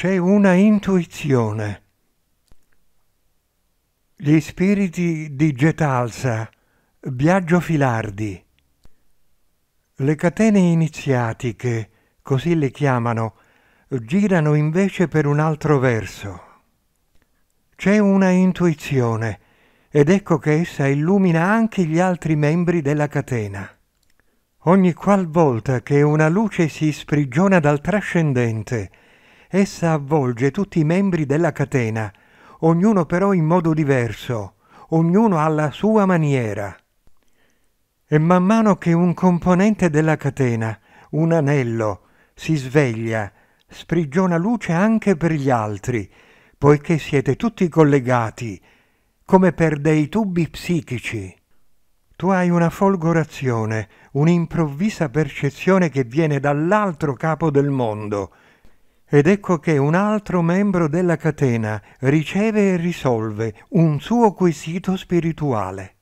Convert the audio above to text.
c'è una intuizione. Gli spiriti di Getalsa, Biagio Filardi. Le catene iniziatiche, così le chiamano, girano invece per un altro verso. C'è una intuizione ed ecco che essa illumina anche gli altri membri della catena. Ogni qual volta che una luce si sprigiona dal trascendente Essa avvolge tutti i membri della catena, ognuno però in modo diverso, ognuno alla sua maniera. E man mano che un componente della catena, un anello, si sveglia, sprigiona luce anche per gli altri, poiché siete tutti collegati, come per dei tubi psichici. Tu hai una folgorazione, un'improvvisa percezione che viene dall'altro capo del mondo, ed ecco che un altro membro della catena riceve e risolve un suo quesito spirituale.